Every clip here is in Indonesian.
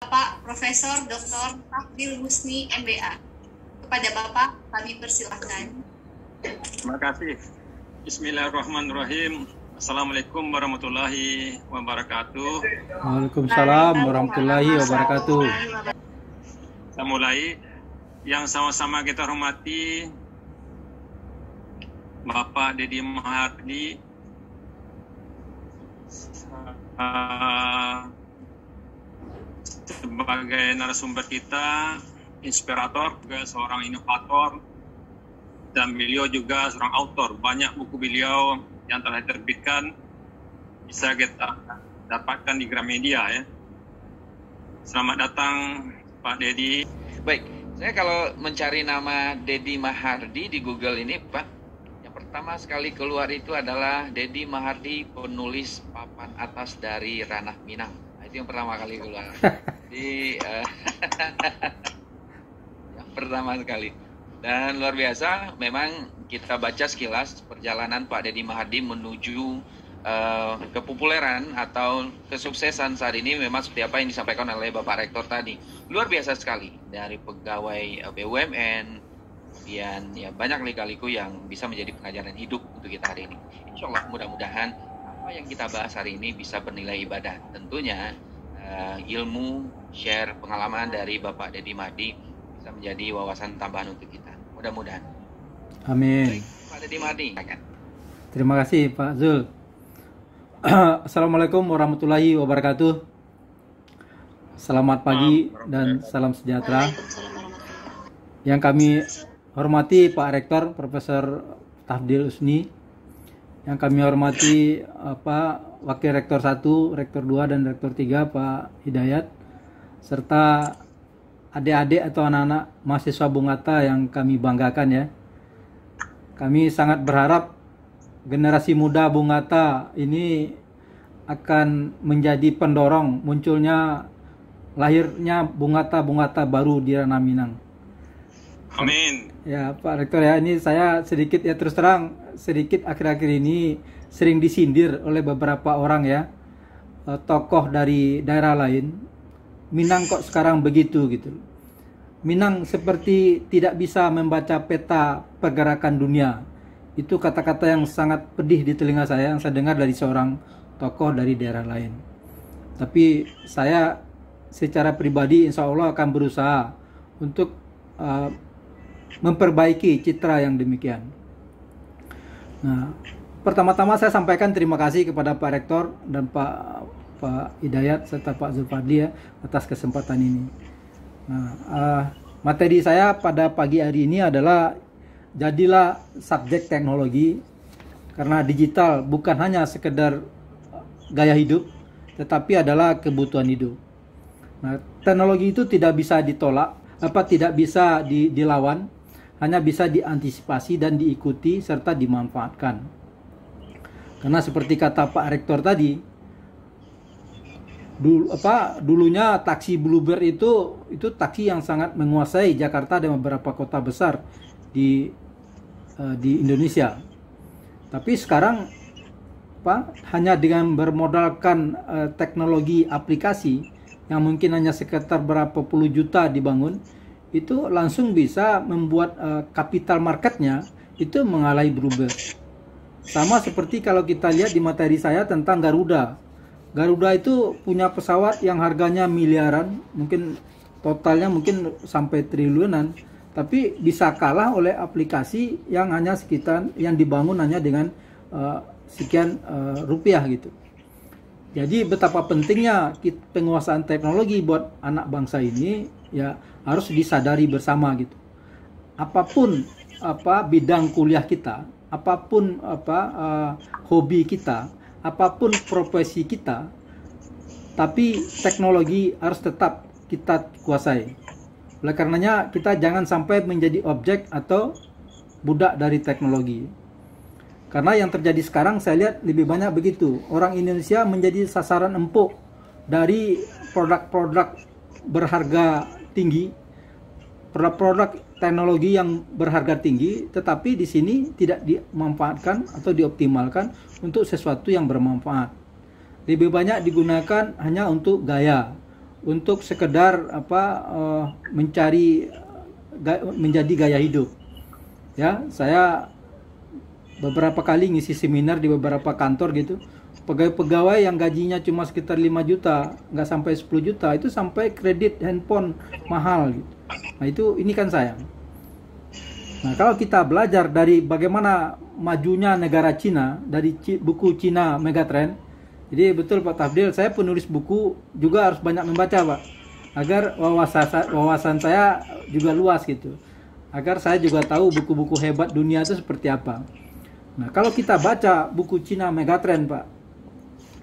Bapak Profesor Dr. Fakdil Husni MBA. Kepada Bapak kami persilahkan. Terima kasih. Bismillahirrahmanirrahim. Assalamualaikum warahmatullahi wabarakatuh. Waalaikumsalam warahmatullahi wabarakatuh. Kita mulai yang sama-sama kita hormati Bapak Deddy Mahardi sebagai narasumber kita, inspirator, juga seorang inovator, dan beliau juga seorang autor. Banyak buku beliau yang telah diterbitkan bisa kita dapatkan di Gramedia ya. Selamat datang Pak Dedi. Baik, saya kalau mencari nama Dedi Mahardi di Google ini Pak, yang pertama sekali keluar itu adalah Dedi Mahardi penulis papan atas dari ranah Minang itu yang pertama kali keluar, jadi uh, yang pertama sekali dan luar biasa memang kita baca sekilas perjalanan Pak Deddy Mahadi menuju uh, kepopuleran atau kesuksesan saat ini memang seperti apa yang disampaikan oleh Bapak Rektor tadi luar biasa sekali dari pegawai eh, BUMN kemudian ya banyak lika-liku yang bisa menjadi pengajaran hidup untuk kita hari ini. Insya Allah mudah-mudahan apa yang kita bahas hari ini bisa bernilai ibadah. Tentunya uh, ilmu, share pengalaman dari Bapak Dedi Madi bisa menjadi wawasan tambahan untuk kita. Mudah-mudahan. Amin. Pak Dedi Madi. Terima kasih Pak Zul. Assalamualaikum warahmatullahi wabarakatuh. Selamat pagi dan salam sejahtera. Yang kami hormati Pak Rektor Profesor Tafdil Usni, yang kami hormati apa Wakil Rektor 1, Rektor 2 dan Rektor 3 Pak Hidayat serta adik-adik atau anak-anak mahasiswa Bungata yang kami banggakan ya. Kami sangat berharap generasi muda Bungata ini akan menjadi pendorong munculnya lahirnya Bungata-Bungata baru di Ranah Minang. Amin. Ya Pak Rektor ya ini saya sedikit ya terus terang sedikit akhir-akhir ini sering disindir oleh beberapa orang ya eh, tokoh dari daerah lain Minang kok sekarang begitu gitu Minang seperti tidak bisa membaca peta pergerakan dunia itu kata-kata yang sangat pedih di telinga saya yang saya dengar dari seorang tokoh dari daerah lain tapi saya secara pribadi insya Allah akan berusaha untuk uh, memperbaiki citra yang demikian. Nah, pertama-tama saya sampaikan terima kasih kepada Pak Rektor dan Pak Pak Hidayat serta Pak Zulfadli ya atas kesempatan ini. Nah, uh, materi saya pada pagi hari ini adalah jadilah subjek teknologi karena digital bukan hanya sekedar eh, gaya hidup tetapi adalah kebutuhan hidup. Nah, teknologi itu tidak bisa ditolak apa tidak bisa di, dilawan hanya bisa diantisipasi dan diikuti serta dimanfaatkan. Karena seperti kata Pak Rektor tadi, dulu apa dulunya taksi Bluebird itu itu taksi yang sangat menguasai Jakarta dan beberapa kota besar di eh, di Indonesia. Tapi sekarang apa hanya dengan bermodalkan eh, teknologi aplikasi yang mungkin hanya sekitar berapa puluh juta dibangun itu langsung bisa membuat uh, capital marketnya itu mengalami berubah. Sama seperti kalau kita lihat di materi saya tentang Garuda. Garuda itu punya pesawat yang harganya miliaran, mungkin totalnya mungkin sampai triliunan, tapi bisa kalah oleh aplikasi yang hanya sekitar yang dibangun hanya dengan uh, sekian uh, rupiah gitu. Jadi betapa pentingnya penguasaan teknologi buat anak bangsa ini ya harus disadari bersama gitu. Apapun apa bidang kuliah kita, apapun apa uh, hobi kita, apapun profesi kita, tapi teknologi harus tetap kita kuasai. Oleh karenanya kita jangan sampai menjadi objek atau budak dari teknologi. Karena yang terjadi sekarang saya lihat lebih banyak begitu. Orang Indonesia menjadi sasaran empuk dari produk-produk berharga tinggi, produk-produk teknologi yang berharga tinggi, tetapi di sini tidak dimanfaatkan atau dioptimalkan untuk sesuatu yang bermanfaat. Lebih banyak digunakan hanya untuk gaya, untuk sekedar apa eh, mencari menjadi gaya hidup. Ya, saya beberapa kali ngisi seminar di beberapa kantor gitu pegawai-pegawai yang gajinya cuma sekitar 5 juta, nggak sampai 10 juta, itu sampai kredit handphone mahal gitu. Nah, itu ini kan sayang. Nah, kalau kita belajar dari bagaimana majunya negara Cina dari buku Cina Megatrend. Jadi betul Pak Tafdil, saya penulis buku juga harus banyak membaca, Pak. Agar wawasan wawasan saya juga luas gitu. Agar saya juga tahu buku-buku hebat dunia itu seperti apa. Nah, kalau kita baca buku Cina Megatrend, Pak,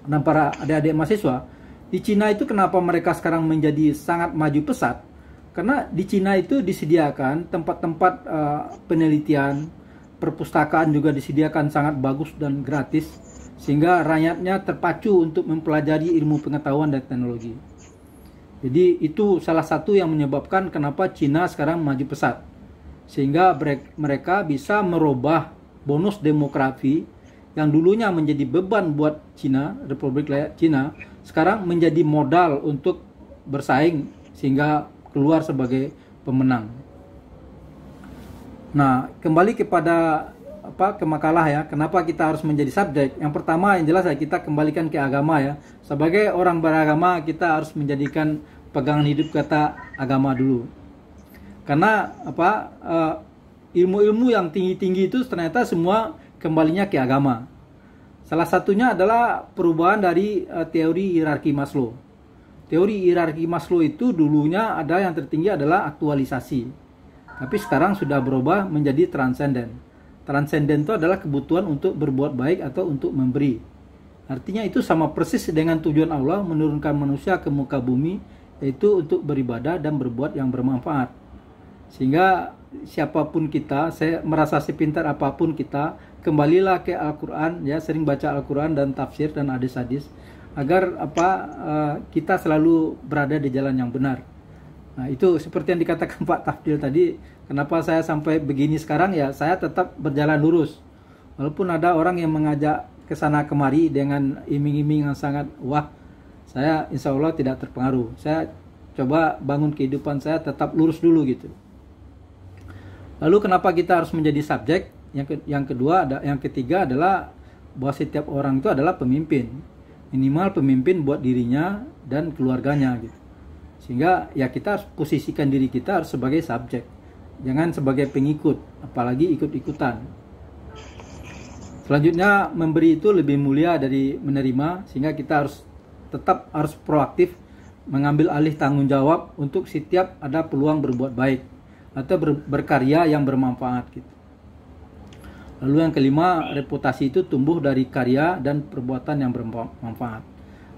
dan para adik-adik mahasiswa, di Cina itu kenapa mereka sekarang menjadi sangat maju pesat? Karena di Cina itu disediakan tempat-tempat uh, penelitian, perpustakaan juga disediakan sangat bagus dan gratis, sehingga rakyatnya terpacu untuk mempelajari ilmu pengetahuan dan teknologi. Jadi itu salah satu yang menyebabkan kenapa Cina sekarang maju pesat. Sehingga mereka bisa merubah bonus demografi yang dulunya menjadi beban buat Cina, Republik Cina, sekarang menjadi modal untuk bersaing sehingga keluar sebagai pemenang. Nah, kembali kepada apa ke ya. Kenapa kita harus menjadi subjek? Yang pertama yang jelas ya kita kembalikan ke agama ya. Sebagai orang beragama kita harus menjadikan pegangan hidup kata agama dulu. Karena apa eh, ilmu-ilmu yang tinggi-tinggi itu ternyata semua kembalinya ke agama. Salah satunya adalah perubahan dari eh, teori hierarki Maslow. Teori hierarki Maslow itu dulunya ada yang tertinggi adalah aktualisasi. Tapi sekarang sudah berubah menjadi transenden. Transenden itu adalah kebutuhan untuk berbuat baik atau untuk memberi. Artinya itu sama persis dengan tujuan Allah menurunkan manusia ke muka bumi yaitu untuk beribadah dan berbuat yang bermanfaat. Sehingga siapapun kita, saya merasa sepintar apapun kita, kembalilah ke Al-Qur'an ya, sering baca Al-Qur'an dan tafsir dan hadis-hadis agar apa eh, kita selalu berada di jalan yang benar. Nah, itu seperti yang dikatakan Pak Tafdil tadi, kenapa saya sampai begini sekarang ya, saya tetap berjalan lurus. Walaupun ada orang yang mengajak ke sana kemari dengan iming-iming yang sangat wah, saya insya Allah tidak terpengaruh. Saya coba bangun kehidupan saya tetap lurus dulu gitu. Lalu kenapa kita harus menjadi subjek? Yang ke, yang kedua ada yang ketiga adalah bahwa setiap orang itu adalah pemimpin. Minimal pemimpin buat dirinya dan keluarganya gitu. Sehingga ya kita harus posisikan diri kita harus sebagai subjek. Jangan sebagai pengikut, apalagi ikut-ikutan. Selanjutnya memberi itu lebih mulia dari menerima sehingga kita harus tetap harus proaktif mengambil alih tanggung jawab untuk setiap ada peluang berbuat baik atau ber, berkarya yang bermanfaat gitu. Lalu yang kelima, reputasi itu tumbuh dari karya dan perbuatan yang bermanfaat.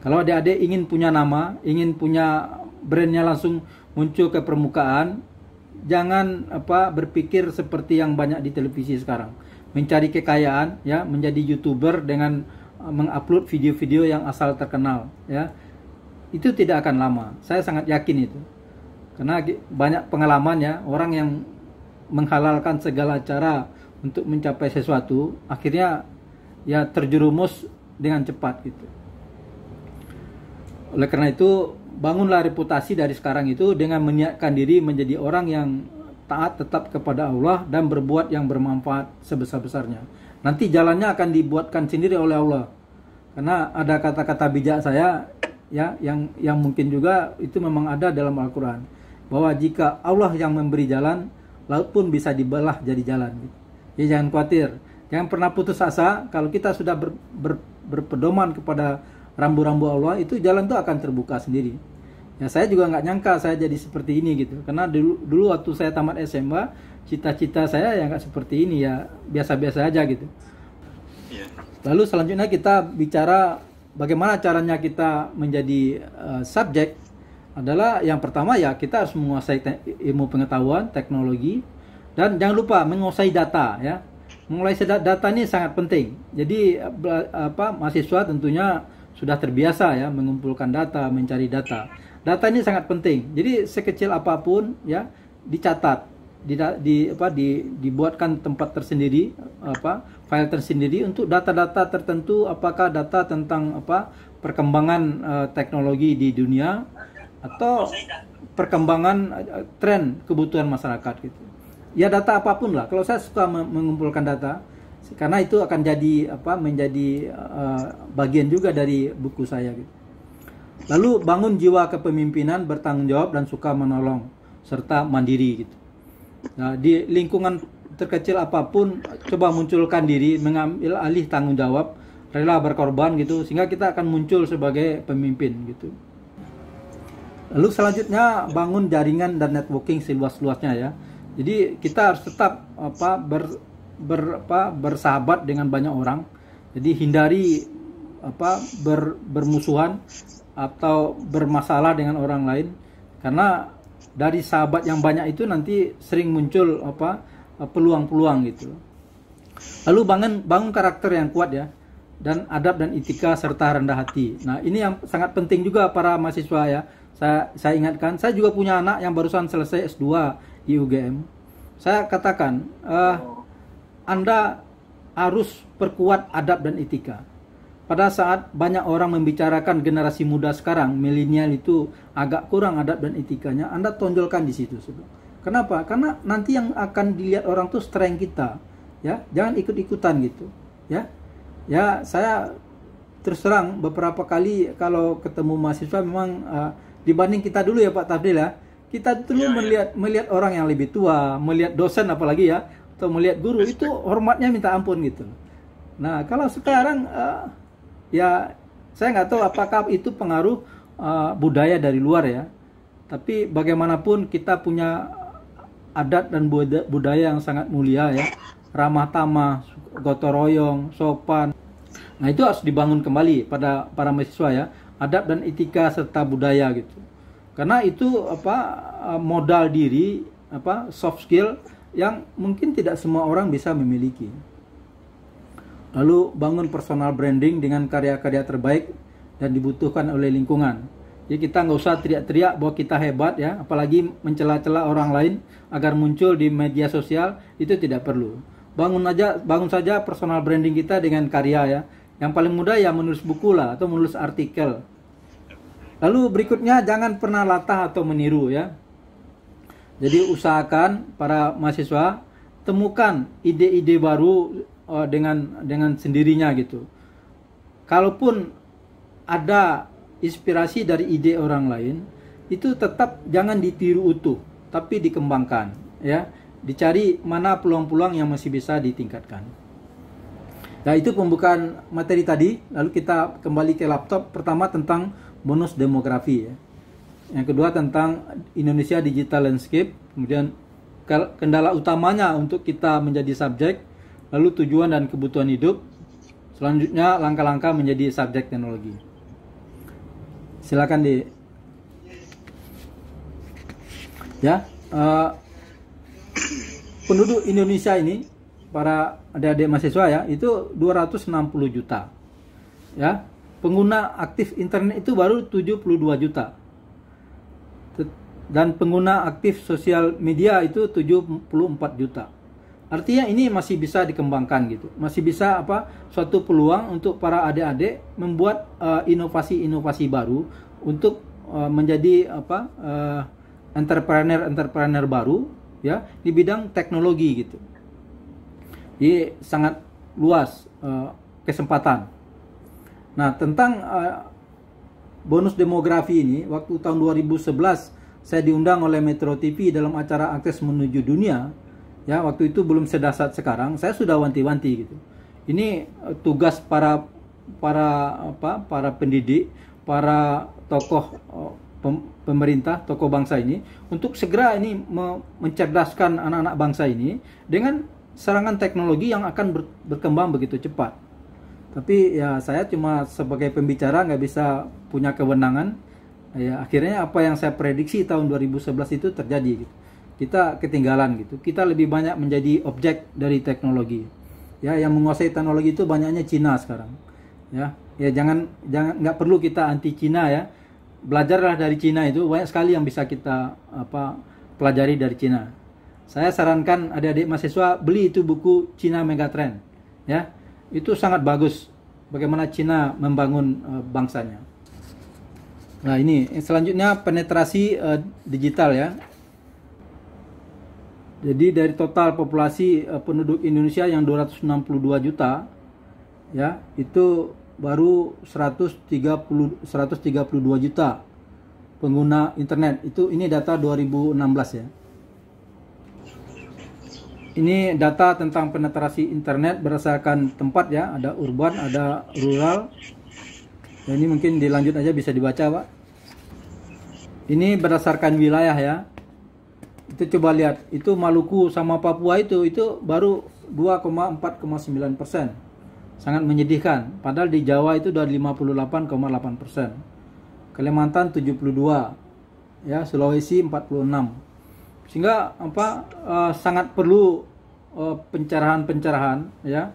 Kalau adik-adik ingin punya nama, ingin punya brandnya langsung muncul ke permukaan, jangan apa berpikir seperti yang banyak di televisi sekarang. Mencari kekayaan, ya, menjadi youtuber dengan eh, mengupload video-video yang asal terkenal, ya, itu tidak akan lama. Saya sangat yakin itu. Karena banyak pengalaman ya orang yang menghalalkan segala cara untuk mencapai sesuatu, akhirnya ya terjerumus dengan cepat gitu. Oleh karena itu, bangunlah reputasi dari sekarang itu dengan menyiapkan diri menjadi orang yang taat tetap kepada Allah dan berbuat yang bermanfaat sebesar-besarnya. Nanti jalannya akan dibuatkan sendiri oleh Allah. Karena ada kata-kata bijak saya ya yang yang mungkin juga itu memang ada dalam Al-Qur'an bahwa jika Allah yang memberi jalan, laut pun bisa dibelah jadi jalan. Ya jangan khawatir, jangan pernah putus asa. Kalau kita sudah ber, ber, berpedoman kepada rambu-rambu Allah, itu jalan itu akan terbuka sendiri. Ya saya juga nggak nyangka saya jadi seperti ini gitu, karena dulu dulu waktu saya tamat SMA, cita-cita saya ya nggak seperti ini ya biasa-biasa aja gitu. Iya. Lalu selanjutnya kita bicara bagaimana caranya kita menjadi uh, subjek adalah yang pertama ya kita harus menguasai ilmu pengetahuan teknologi dan jangan lupa menguasai data ya menguasai sedat data ini sangat penting jadi apa mahasiswa tentunya sudah terbiasa ya mengumpulkan data mencari data data ini sangat penting jadi sekecil apapun ya dicatat di, di apa di dibuatkan tempat tersendiri apa file tersendiri untuk data-data tertentu apakah data tentang apa perkembangan uh, teknologi di dunia atau perkembangan eh, tren kebutuhan masyarakat gitu. Ya data apapun lah. Kalau saya suka mengumpulkan data karena itu akan jadi apa menjadi uh, bagian juga dari buku saya gitu. Lalu bangun jiwa kepemimpinan bertanggung jawab dan suka menolong serta mandiri gitu. Nah, di lingkungan terkecil apapun coba munculkan diri mengambil alih tanggung jawab rela berkorban gitu sehingga kita akan muncul sebagai pemimpin gitu. Lalu selanjutnya bangun jaringan dan networking seluas-luasnya ya. Jadi kita harus tetap apa ber, ber apa bersahabat dengan banyak orang. Jadi hindari apa ber, bermusuhan atau bermasalah dengan orang lain karena dari sahabat yang banyak itu nanti sering muncul apa peluang-peluang gitu. Lalu bangun bangun karakter yang kuat ya dan adab dan etika serta rendah hati. Nah, ini yang sangat penting juga para mahasiswa ya saya saya ingatkan, saya juga punya anak yang barusan selesai S2 di UGM. Saya katakan, uh, Anda harus perkuat adab dan etika. Pada saat banyak orang membicarakan generasi muda sekarang, milenial itu agak kurang adab dan etikanya, Anda tonjolkan di situ. Kenapa? Karena nanti yang akan dilihat orang tuh strength kita, ya. Jangan ikut-ikutan gitu, ya. Ya, saya terus terang beberapa kali kalau ketemu mahasiswa memang uh, dibanding kita dulu ya Pak Tafdil ya. Kita dulu ya, melihat ya. melihat orang yang lebih tua, melihat dosen apalagi ya, atau melihat guru Respect. itu hormatnya minta ampun gitu. Nah kalau sekarang uh, ya saya nggak tahu apakah itu pengaruh uh, budaya dari luar ya. Tapi bagaimanapun kita punya adat dan budaya yang sangat mulia ya ramah tamah gotoroyong, sopan nah itu harus dibangun kembali pada para mahasiswa ya adab dan etika serta budaya gitu. Karena itu apa eh, modal diri apa soft skill yang mungkin tidak semua orang bisa memiliki. Lalu bangun personal branding dengan karya-karya terbaik dan dibutuhkan oleh lingkungan. Jadi kita nggak usah teriak-teriak bahwa kita hebat ya, apalagi mencela-cela orang lain agar muncul di media sosial itu tidak perlu. Bangun aja, bangun saja personal branding kita dengan karya ya yang paling mudah ya menulis buku lah atau menulis artikel. Lalu berikutnya jangan pernah latah atau meniru ya. Jadi usahakan para mahasiswa temukan ide-ide baru eh, dengan dengan sendirinya gitu. Kalaupun ada inspirasi dari ide orang lain, itu tetap jangan ditiru utuh, tapi dikembangkan ya. Dicari mana peluang-peluang yang masih bisa ditingkatkan. Nah itu pembukaan materi tadi. Lalu kita kembali ke laptop. Pertama tentang bonus demografi ya. Yang kedua tentang Indonesia Digital Landscape. Kemudian kendala utamanya untuk kita menjadi subjek. Lalu tujuan dan kebutuhan hidup. Selanjutnya langkah-langkah menjadi subjek teknologi. Silakan di ya uh, penduduk Indonesia ini para adik-adik mahasiswa ya itu 260 juta ya pengguna aktif internet itu baru 72 juta dan pengguna aktif sosial media itu 74 juta artinya ini masih bisa dikembangkan gitu masih bisa apa suatu peluang untuk para adik-adik membuat eh, inovasi-inovasi uh, baru untuk uh, menjadi apa uh, eh, entrepreneur entrepreneur baru ya di bidang teknologi gitu jadi sangat luas uh, kesempatan. Nah, tentang uh, bonus demografi ini, waktu tahun 2011 saya diundang oleh Metro TV dalam acara Akses Menuju Dunia. Ya, waktu itu belum sedasat sekarang. Saya sudah wanti-wanti gitu. Ini uh, tugas para para apa? para pendidik, para tokoh uh, pemerintah, tokoh bangsa ini untuk segera ini mencerdaskan anak-anak bangsa ini dengan serangan teknologi yang akan berkembang begitu cepat. Tapi ya saya cuma sebagai pembicara nggak bisa punya kewenangan. Ya akhirnya apa yang saya prediksi tahun 2011 itu terjadi. Gitu. Kita ketinggalan gitu. Kita lebih banyak menjadi objek dari teknologi. Ya yang menguasai teknologi itu banyaknya Cina sekarang. Ya ya jangan jangan nggak perlu kita anti Cina ya. Belajarlah dari Cina itu banyak sekali yang bisa kita apa pelajari dari Cina saya sarankan adik-adik mahasiswa beli itu buku Cina Megatrend. Ya, itu sangat bagus bagaimana Cina membangun uh, bangsanya. Nah ini eh, selanjutnya penetrasi uh, digital ya. Jadi dari total populasi uh, penduduk Indonesia yang 262 juta, ya itu baru 130 132 juta pengguna internet. Itu ini data 2016 ya ini data tentang penetrasi internet berdasarkan tempat ya, ada urban, ada rural. Dan ini mungkin dilanjut aja bisa dibaca, Pak. Ini berdasarkan wilayah ya. Itu coba lihat, itu Maluku sama Papua itu itu baru 2,4,9 persen. Sangat menyedihkan. Padahal di Jawa itu sudah 58,8 persen. Kalimantan 72, ya Sulawesi 46, sehingga apa uh, sangat perlu eh, pencerahan-pencerahan ya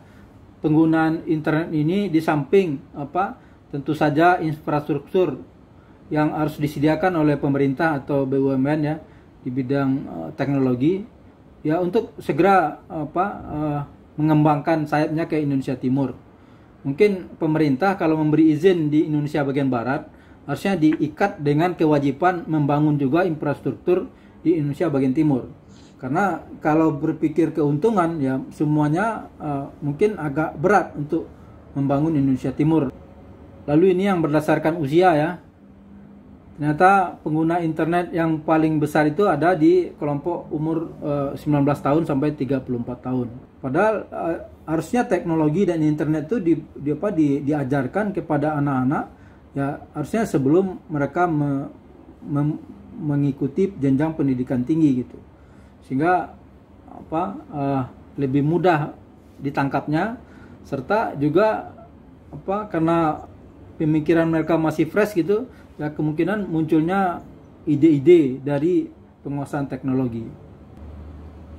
penggunaan internet ini di samping apa tentu saja infrastruktur yang harus disediakan oleh pemerintah atau BUMN ya di bidang uh, teknologi ya untuk segera apa uh, mengembangkan sayapnya ke Indonesia Timur. Mungkin pemerintah kalau memberi izin di Indonesia bagian barat harusnya diikat dengan kewajiban membangun juga infrastruktur di Indonesia bagian timur. Karena kalau berpikir keuntungan ya semuanya uh, mungkin agak berat untuk membangun Indonesia Timur. Lalu ini yang berdasarkan usia ya. Ternyata pengguna internet yang paling besar itu ada di kelompok umur uh, eh, 19 tahun sampai 34 tahun. Padahal uh, harusnya teknologi dan internet itu di, di apa di, diajarkan kepada anak-anak ya harusnya sebelum mereka me, mem, mengikuti jenjang pendidikan tinggi gitu sehingga apa uh, lebih mudah ditangkapnya serta juga apa karena pemikiran mereka masih fresh gitu ya kemungkinan munculnya ide-ide dari penguasaan teknologi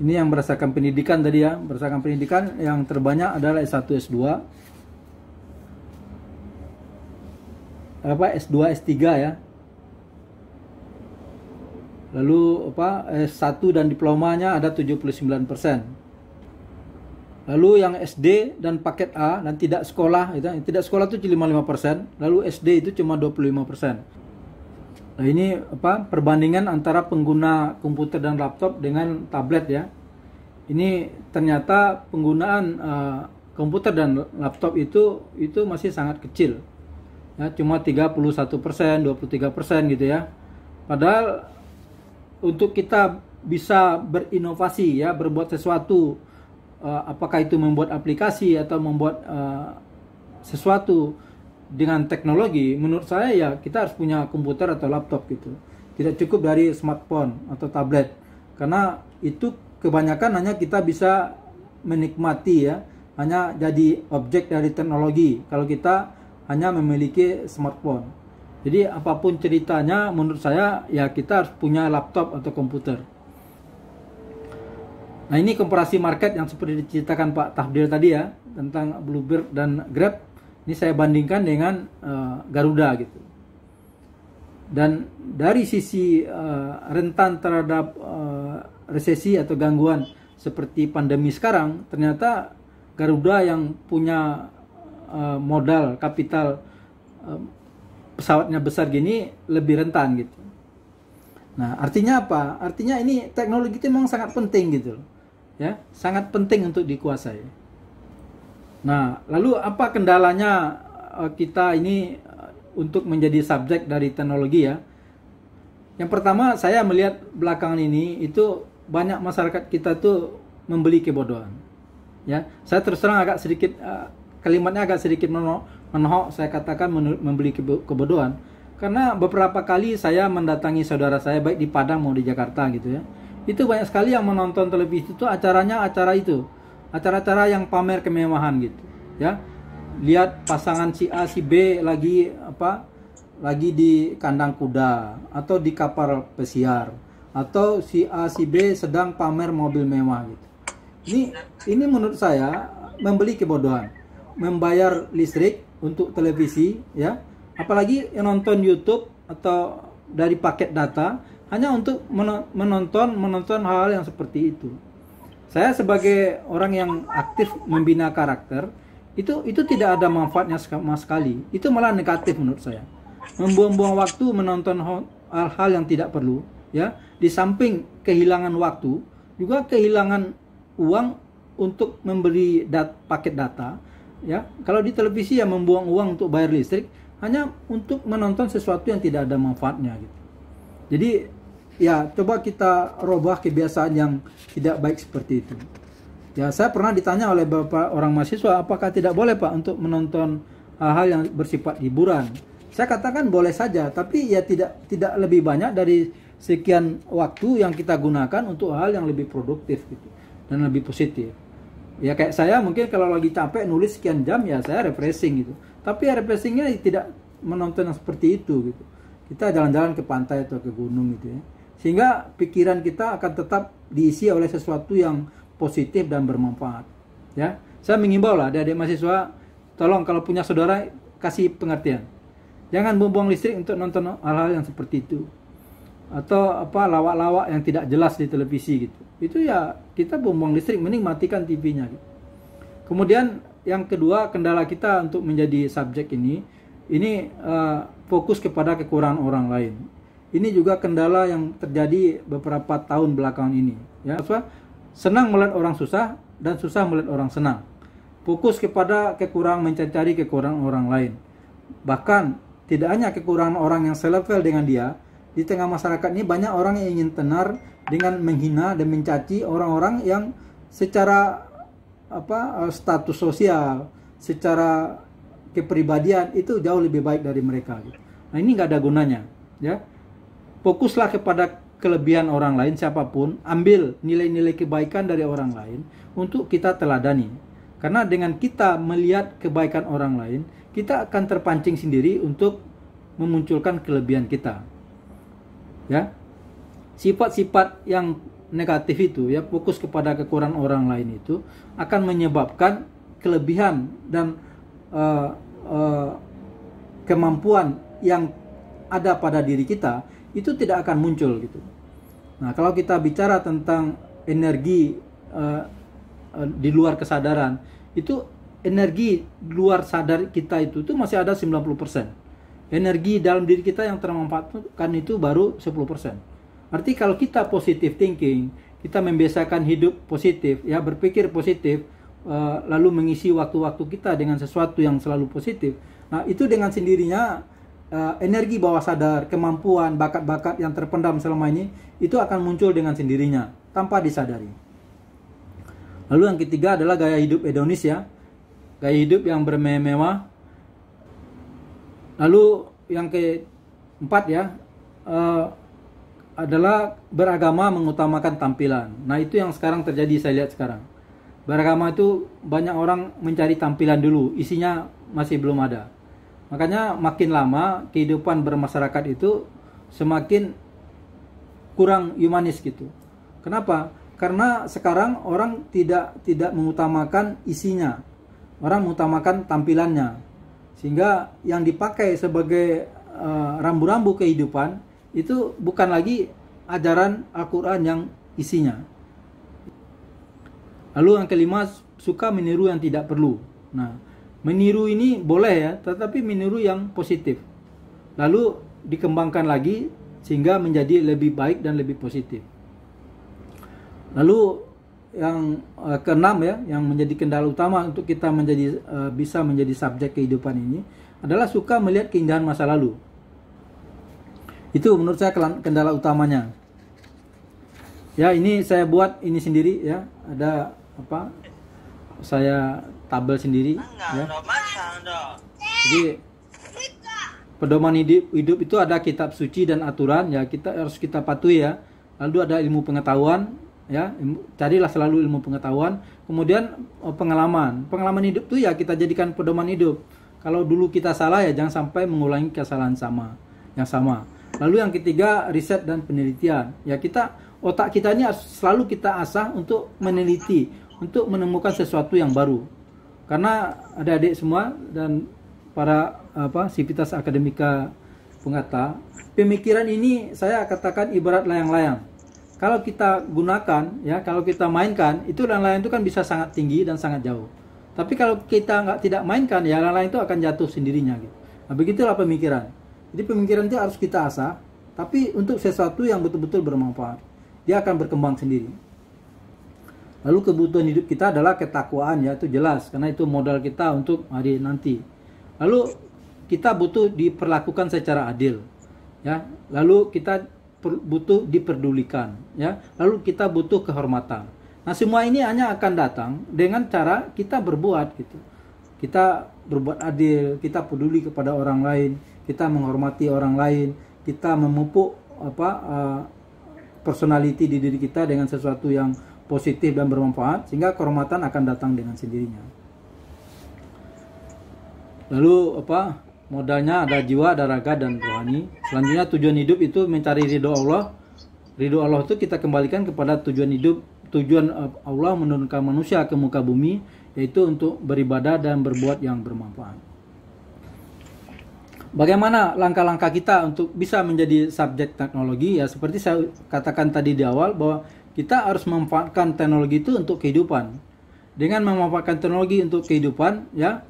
ini yang berdasarkan pendidikan tadi ya berdasarkan pendidikan yang terbanyak adalah S1 S2 apa S2 S3 ya Lalu apa eh, S1 dan diplomanya ada 79%. Lalu yang SD dan paket A dan tidak sekolah itu tidak sekolah itu 55%, lalu SD itu cuma 25%. Nah, ini apa perbandingan antara pengguna komputer dan laptop dengan tablet ya. Ini ternyata penggunaan uh, komputer dan laptop itu itu masih sangat kecil. Ya, cuma 31%, 23% gitu ya. Padahal untuk kita bisa berinovasi ya berbuat sesuatu uh, apakah itu membuat aplikasi atau membuat uh, sesuatu dengan teknologi menurut saya ya kita harus punya komputer atau laptop gitu tidak cukup dari smartphone atau tablet karena itu kebanyakan hanya kita bisa menikmati ya hanya jadi objek dari teknologi kalau kita hanya memiliki smartphone jadi apapun ceritanya menurut saya ya kita harus punya laptop atau komputer. Nah ini komparasi market yang seperti diceritakan Pak Tahdir tadi ya tentang Bluebird dan Grab. Ini saya bandingkan dengan uh, Garuda gitu. Dan dari sisi uh, rentan terhadap uh, resesi atau gangguan seperti pandemi sekarang, ternyata Garuda yang punya uh, modal kapital pesawatnya besar gini lebih rentan gitu. Nah, artinya apa? Artinya ini teknologi itu memang sangat penting gitu Ya, sangat penting untuk dikuasai. Nah, lalu apa kendalanya eh, kita ini eh, untuk menjadi subjek dari teknologi ya? Yang pertama saya melihat belakangan ini itu banyak masyarakat kita tuh membeli kebodohan. Ya, saya terus terang agak sedikit eh, kalimatnya agak sedikit menohok, menohok saya katakan membeli kebodohan karena beberapa kali saya mendatangi saudara saya baik di Padang maupun di Jakarta gitu ya itu banyak sekali yang menonton televisi itu acaranya acara itu acara-acara yang pamer kemewahan gitu ya lihat pasangan si A si B lagi apa lagi di kandang kuda atau di kapal pesiar atau si A si B sedang pamer mobil mewah gitu ini ini menurut saya membeli kebodohan membayar listrik untuk televisi ya apalagi yang nonton YouTube atau dari paket data hanya untuk menonton menonton hal, -hal yang seperti itu saya sebagai orang yang aktif membina karakter itu itu tidak ada manfaatnya sama sekali itu malah negatif menurut saya membuang-buang waktu menonton hal-hal yang tidak perlu ya di samping kehilangan waktu juga kehilangan uang untuk memberi dat paket data ya kalau di televisi ya membuang uang untuk bayar listrik hanya untuk menonton sesuatu yang tidak ada manfaatnya gitu jadi ya coba kita robah kebiasaan yang tidak baik seperti itu ya saya pernah ditanya oleh beberapa orang mahasiswa apakah tidak boleh pak untuk menonton hal-hal yang bersifat hiburan saya katakan boleh saja tapi ya tidak tidak lebih banyak dari sekian waktu yang kita gunakan untuk hal yang lebih produktif gitu dan lebih positif ya kayak saya mungkin kalau lagi capek nulis sekian jam ya saya refreshing gitu tapi ya refreshingnya tidak menonton yang seperti itu gitu kita jalan-jalan ke pantai atau ke gunung gitu ya sehingga pikiran kita akan tetap diisi oleh sesuatu yang positif dan bermanfaat ya saya mengimbau lah adik-adik mahasiswa tolong kalau punya saudara kasih pengertian jangan buang listrik untuk nonton hal-hal yang seperti itu atau apa lawak-lawak yang tidak jelas di televisi gitu itu ya kita buang listrik mending matikan TV-nya kemudian yang kedua kendala kita untuk menjadi subjek ini ini uh, fokus kepada kekurangan orang lain ini juga kendala yang terjadi beberapa tahun belakangan ini ya senang melihat orang susah dan susah melihat orang senang fokus kepada kekurangan mencari kekurangan orang lain bahkan tidak hanya kekurangan orang yang selevel dengan dia di tengah masyarakat ini banyak orang yang ingin tenar dengan menghina dan mencaci orang-orang yang secara apa eh, status sosial, secara kepribadian itu jauh lebih baik dari mereka. Gitu. Nah ini nggak ada gunanya, ya. Fokuslah kepada kelebihan orang lain siapapun, ambil nilai-nilai kebaikan dari orang lain untuk kita teladani. Karena dengan kita melihat kebaikan orang lain, kita akan terpancing sendiri untuk memunculkan kelebihan kita ya sifat-sifat yang negatif itu ya fokus kepada kekurangan orang lain itu akan menyebabkan kelebihan dan uh, uh, kemampuan yang ada pada diri kita itu tidak akan muncul gitu. Nah kalau kita bicara tentang energi uh, uh, di luar kesadaran itu energi luar sadar kita itu tuh masih ada 90 persen energi dalam diri kita yang termanfaatkan itu baru 10%. Arti kalau kita positif thinking, kita membiasakan hidup positif, ya berpikir positif, eh, lalu mengisi waktu-waktu kita dengan sesuatu yang selalu positif. Nah, itu dengan sendirinya eh, energi bawah sadar, kemampuan, bakat-bakat yang terpendam selama ini itu akan muncul dengan sendirinya tanpa disadari. Lalu yang ketiga adalah gaya hidup hedonis ya. Gaya hidup yang bermewah Lalu yang keempat ya uh, adalah beragama mengutamakan tampilan. Nah itu yang sekarang terjadi saya lihat sekarang. Beragama itu banyak orang mencari tampilan dulu, isinya masih belum ada. Makanya makin lama kehidupan bermasyarakat itu semakin kurang humanis gitu. Kenapa? Karena sekarang orang tidak tidak mengutamakan isinya. Orang mengutamakan tampilannya sehingga yang dipakai sebagai eh, rambu-rambu uh, kehidupan itu bukan lagi ajaran Al-Quran yang isinya. Lalu yang kelima, suka meniru yang tidak perlu. Nah, meniru ini boleh ya, tetapi meniru yang positif. Lalu dikembangkan lagi sehingga menjadi lebih baik dan lebih positif. Lalu yang uh, keenam ya yang menjadi kendala utama untuk kita menjadi uh, bisa menjadi subjek kehidupan ini adalah suka melihat keindahan masa lalu. Itu menurut saya kendala utamanya. Ya, ini saya buat ini sendiri ya. Ada apa? Saya tabel sendiri ya. Jadi pedoman hidup, hidup itu ada kitab suci dan aturan ya kita harus kita patuhi ya. Lalu ada ilmu pengetahuan ya carilah selalu ilmu pengetahuan kemudian oh, pengalaman pengalaman hidup tuh ya kita jadikan pedoman hidup kalau dulu kita salah ya jangan sampai mengulangi kesalahan sama yang sama lalu yang ketiga riset dan penelitian ya kita otak kita ini selalu kita asah untuk meneliti untuk menemukan sesuatu yang baru karena ada adik semua dan para apa sivitas akademika pengata pemikiran ini saya katakan ibarat layang-layang kalau kita gunakan ya kalau kita mainkan itu lain-lain itu kan bisa sangat tinggi dan sangat jauh tapi kalau kita nggak tidak mainkan ya lain-lain itu akan jatuh sendirinya gitu nah begitulah pemikiran jadi pemikiran itu harus kita asah tapi untuk sesuatu yang betul-betul bermanfaat dia akan berkembang sendiri lalu kebutuhan hidup kita adalah ketakwaan ya itu jelas karena itu modal kita untuk hari nanti lalu kita butuh diperlakukan secara adil ya lalu kita butuh diperdulikan ya lalu kita butuh kehormatan nah semua ini hanya akan datang dengan cara kita berbuat gitu kita berbuat adil kita peduli kepada orang lain kita menghormati orang lain kita memupuk apa uh, personality di diri kita dengan sesuatu yang positif dan bermanfaat sehingga kehormatan akan datang dengan sendirinya lalu apa Modalnya ada jiwa, ada raga, dan rohani. Selanjutnya tujuan hidup itu mencari ridho Allah. Ridho Allah itu kita kembalikan kepada tujuan hidup, tujuan eh, Allah menurunkan manusia ke muka bumi, yaitu untuk beribadah dan berbuat yang bermanfaat. Bagaimana langkah-langkah kita untuk bisa menjadi subjek teknologi? Ya seperti saya katakan tadi di awal bahwa kita harus memanfaatkan teknologi itu untuk kehidupan. Dengan memanfaatkan teknologi untuk kehidupan, ya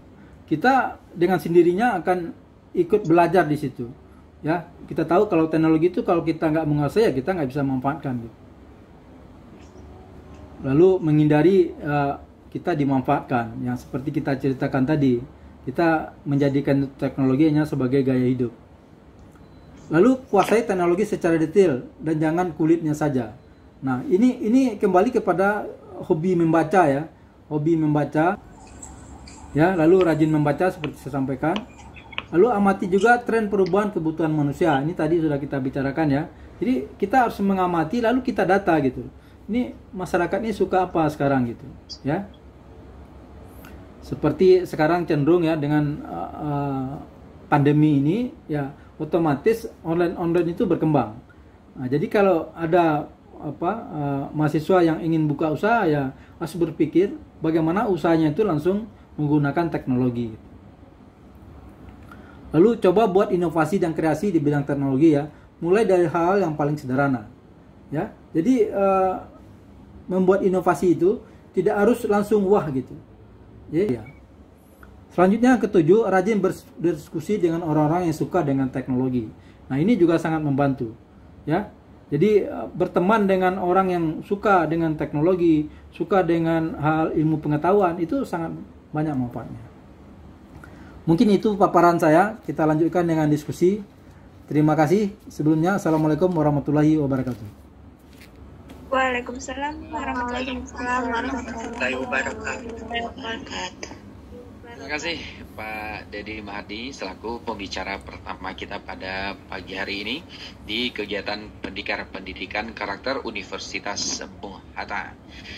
kita dengan sendirinya akan ikut belajar di situ ya kita tahu kalau teknologi itu kalau kita nggak menguasai ya kita nggak bisa memanfaatkan gitu. lalu menghindari uh, kita dimanfaatkan yang seperti kita ceritakan tadi kita menjadikan teknologinya sebagai gaya hidup lalu kuasai teknologi secara detail dan jangan kulitnya saja nah ini ini kembali kepada hobi membaca ya hobi membaca ya lalu rajin membaca seperti saya sampaikan lalu amati juga tren perubahan kebutuhan manusia ini tadi sudah kita bicarakan ya jadi kita harus mengamati lalu kita data gitu ini masyarakat ini suka apa sekarang gitu ya seperti sekarang cenderung ya dengan uh, pandemi ini ya otomatis online online itu berkembang nah, jadi kalau ada apa uh, mahasiswa yang ingin buka usaha ya harus berpikir bagaimana usahanya itu langsung menggunakan teknologi. Lalu coba buat inovasi dan kreasi di bidang teknologi ya, mulai dari hal yang paling sederhana. Ya, jadi uh, membuat inovasi itu tidak harus langsung wah gitu. Ya. ya. Selanjutnya ketujuh, rajin berdiskusi dengan orang-orang yang suka dengan teknologi. Nah, ini juga sangat membantu. Ya, jadi eh, berteman dengan orang yang suka dengan teknologi, suka dengan hal ilmu pengetahuan itu sangat banyak manfaatnya. Mungkin itu paparan saya. Kita lanjutkan dengan diskusi. Terima kasih. Sebelumnya, Assalamualaikum warahmatullahi wabarakatuh. Waalaikumsalam warahmatullahi wabarakatuh. Terima kasih Pak Dedi Mahadi selaku pembicara pertama kita pada pagi hari ini di kegiatan Pendikar Pendidikan Karakter Universitas Sempung Hatta.